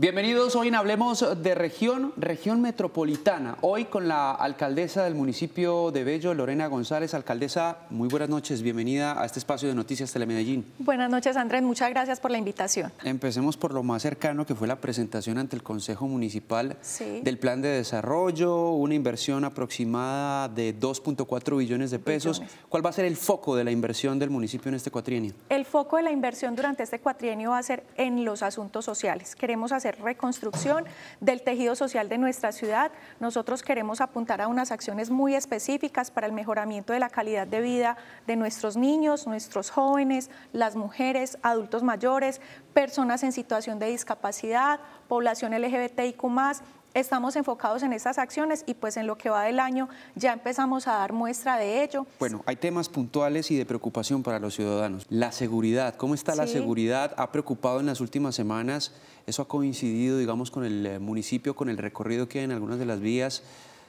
Bienvenidos hoy en Hablemos de Región, Región Metropolitana. Hoy con la alcaldesa del municipio de Bello, Lorena González. Alcaldesa, muy buenas noches, bienvenida a este espacio de Noticias Telemedellín. Buenas noches, Andrés, muchas gracias por la invitación. Empecemos por lo más cercano, que fue la presentación ante el Consejo Municipal del Plan de Desarrollo, una inversión aproximada de 2.4 billones de pesos. ¿Cuál va a ser el foco de la inversión del municipio en este cuatrienio? El foco de la inversión durante este cuatrienio va a ser en los asuntos sociales. Queremos hacer reconstrucción del tejido social de nuestra ciudad. Nosotros queremos apuntar a unas acciones muy específicas para el mejoramiento de la calidad de vida de nuestros niños, nuestros jóvenes, las mujeres, adultos mayores, personas en situación de discapacidad, población LGBTIQ estamos enfocados en estas acciones y pues en lo que va del año ya empezamos a dar muestra de ello. Bueno, hay temas puntuales y de preocupación para los ciudadanos. La seguridad, ¿cómo está la seguridad? ¿Ha preocupado en las últimas semanas? ¿Eso ha coincidido, digamos, con el eh, municipio, con el recorrido que hay en algunas de las vías?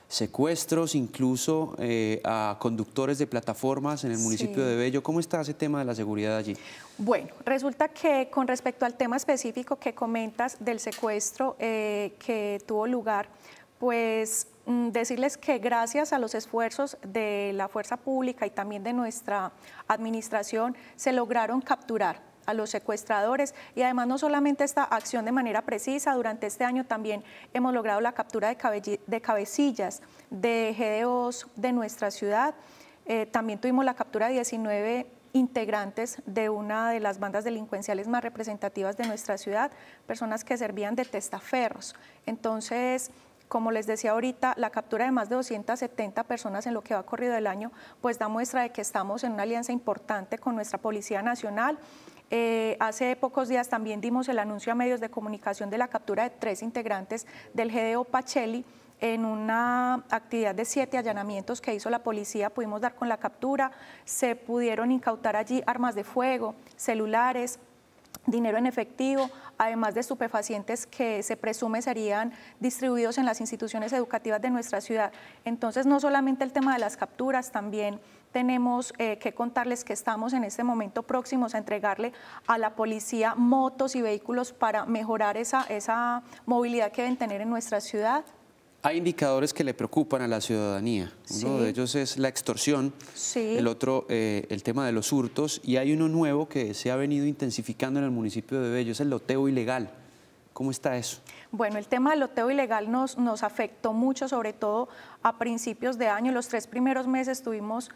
secuestros, incluso eh, a conductores de plataformas en el municipio de Bello. ¿Cómo está ese tema de la seguridad allí? Bueno, resulta que con respecto al tema específico que comentas del secuestro eh, que tuvo lugar, pues mm, decirles que gracias a los esfuerzos de la fuerza pública y también de nuestra administración se lograron capturar a los secuestradores y además no solamente esta acción de manera precisa, durante este año también hemos logrado la captura de, de cabecillas de GDOs de nuestra ciudad. Eh, también tuvimos la captura de 19 integrantes de una de las bandas delincuenciales más representativas de nuestra ciudad, personas que servían de testaferros. Entonces, como les decía ahorita, la captura de más de 270 personas en lo que va corrido el año, pues da muestra de que estamos en una alianza importante con nuestra Policía Nacional eh, hace pocos días también dimos el anuncio a medios de comunicación de la captura de tres integrantes del GDO Pacheli en una actividad de siete allanamientos que hizo la policía, pudimos dar con la captura, se pudieron incautar allí armas de fuego, celulares, dinero en efectivo, además de estupefacientes que se presume serían distribuidos en las instituciones educativas de nuestra ciudad. Entonces, no solamente el tema de las capturas, también tenemos eh, que contarles que estamos en este momento próximos a entregarle a la policía motos y vehículos para mejorar esa, esa movilidad que deben tener en nuestra ciudad. Hay indicadores que le preocupan a la ciudadanía. Uno de ellos es la extorsión, el otro eh, el tema de los hurtos y hay uno nuevo que se ha venido intensificando en el municipio de Bello, es el loteo ilegal. ¿Cómo está eso? Bueno, el tema del loteo ilegal nos, nos afectó mucho, sobre todo a principios de año. Los tres primeros meses tuvimos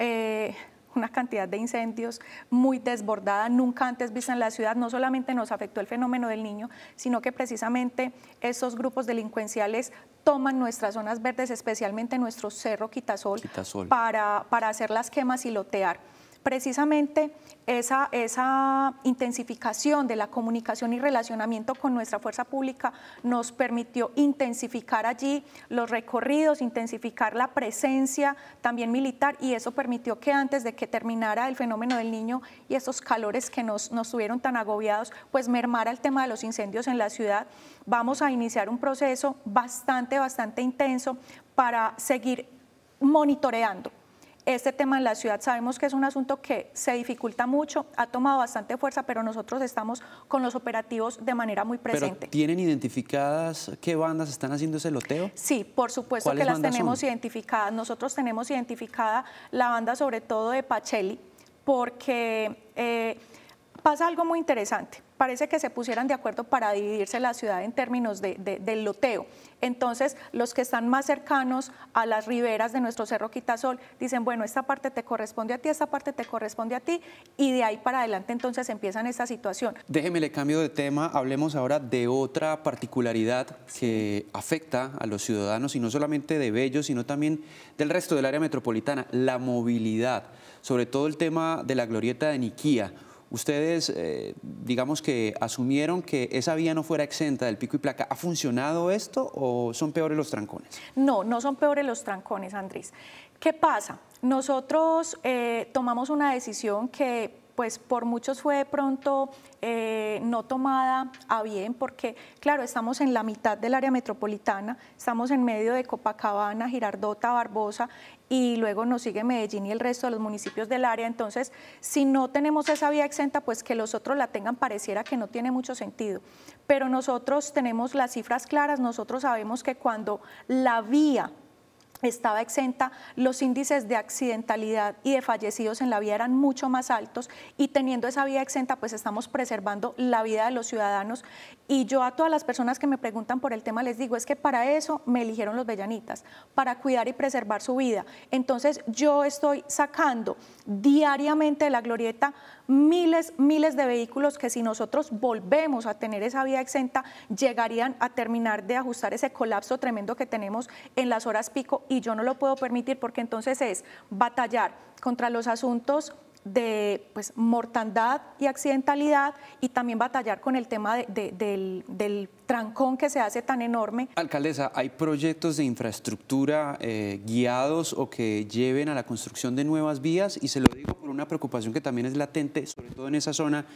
eh, una cantidad de incendios muy desbordada, nunca antes vista en la ciudad. No solamente nos afectó el fenómeno del niño, sino que precisamente esos grupos delincuenciales toman nuestras zonas verdes, especialmente nuestro cerro Quitasol, Para, para hacer las quemas y lotear precisamente esa, intensificación de la comunicación y relacionamiento con nuestra fuerza pública nos permitió intensificar allí los recorridos, intensificar la presencia también militar y eso permitió que antes de que terminara el fenómeno del niño y esos calores que nos, nos tuvieron tan agobiados, pues mermara el tema de los incendios en la ciudad. Vamos a iniciar un proceso bastante, bastante intenso para seguir monitoreando este tema en la ciudad sabemos que es un asunto que se dificulta mucho, ha tomado bastante fuerza, pero nosotros estamos con los operativos de manera muy presente. ¿Tienen identificadas qué bandas están haciendo ese loteo? Sí, por supuesto que las tenemos identificadas. Nosotros tenemos identificada la banda sobre todo de Pacheli, porque eh, pasa algo muy interesante parece que se pusieran de acuerdo para dividirse la ciudad en términos de, del loteo. Entonces, los que están más cercanos a las riberas de nuestro Cerro Quitasol dicen, bueno, esta parte te corresponde a ti, esta parte te corresponde a ti, y de ahí para adelante entonces empiezan esta situación. Déjeme le cambio de tema, hablemos ahora de otra particularidad que afecta a los ciudadanos, y no solamente de Bello, sino también del resto del área metropolitana, la movilidad, sobre todo el tema de la glorieta de Niquía Ustedes, eh, digamos que asumieron que esa vía no fuera exenta del pico y placa. ¿Ha funcionado esto o son peores los trancones? No, no son peores los trancones, Andrés. ¿Qué pasa? Nosotros eh, tomamos una decisión que pues por muchos fue de pronto eh, no tomada a bien, porque claro, estamos en la mitad del área metropolitana, estamos en medio de Copacabana, Girardota, Barbosa, y luego nos sigue Medellín y el resto de los municipios del área. Entonces, si no tenemos esa vía exenta, pues que los otros la tengan pareciera que no tiene mucho sentido. Pero nosotros tenemos las cifras claras, nosotros sabemos que cuando la vía estaba exenta, los índices de accidentalidad y de fallecidos en la vía eran mucho más altos y teniendo esa vía exenta pues estamos preservando la vida de los ciudadanos y yo a todas las personas que me preguntan por el tema les digo es que para eso me eligieron los Bellanitas, para cuidar y preservar su vida. Entonces yo estoy sacando diariamente de la glorieta miles, miles de vehículos que si nosotros volvemos a tener esa vía exenta llegarían a terminar de ajustar ese colapso tremendo que tenemos en las horas pico y yo no lo puedo permitir porque entonces es batallar contra los asuntos de pues, mortandad y accidentalidad y también batallar con el tema del, trancón que se hace tan enorme. Alcaldesa, ¿hay proyectos de infraestructura eh, guiados o que lleven a la construcción de nuevas vías? Y se lo digo por una preocupación que también es latente, sobre todo en esa zona,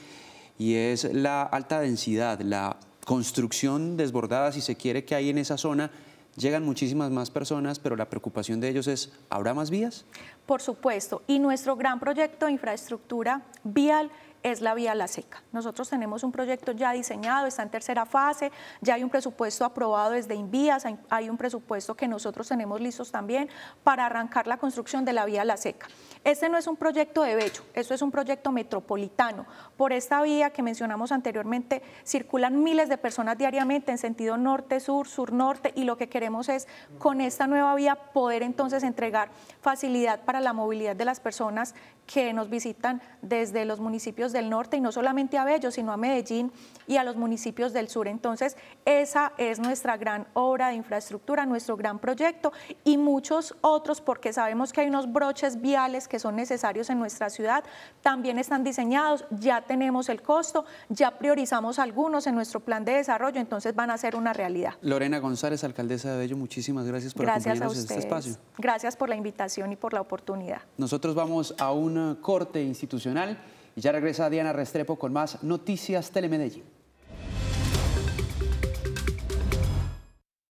y es la alta densidad, la construcción desbordada, si se quiere, que hay en esa zona llegan muchísimas más personas, pero la preocupación de ellos es, ¿habrá más vías? Por supuesto, y nuestro gran proyecto de infraestructura vial es la vía La Seca. Nosotros tenemos un proyecto ya diseñado, está en tercera fase, ya hay un presupuesto aprobado desde Invías, hay un presupuesto que nosotros tenemos listos también para arrancar la construcción de la vía La Seca. Este no es un proyecto de Bello, ...esto es un proyecto metropolitano. Por esta vía que mencionamos anteriormente, circulan miles de personas diariamente en sentido norte-sur, sur-norte, y lo que queremos es con esta nueva vía poder entonces entregar facilidad para la movilidad de las personas que nos visitan desde los municipios del norte y no solamente a Bello, sino a Medellín y a los municipios del sur. Entonces, esa es nuestra gran obra de infraestructura, nuestro gran proyecto y muchos otros, porque sabemos que hay unos broches viales que son necesarios en nuestra ciudad, también están diseñados, ya tenemos el costo, ya priorizamos algunos en nuestro plan de desarrollo, entonces van a ser una realidad. Lorena González, alcaldesa de Bello, muchísimas gracias por acompañarnos en este espacio. Gracias por la invitación y por la oportunidad. Nosotros vamos a un corte institucional y ya regresa Diana Restrepo con más Noticias Telemedellín.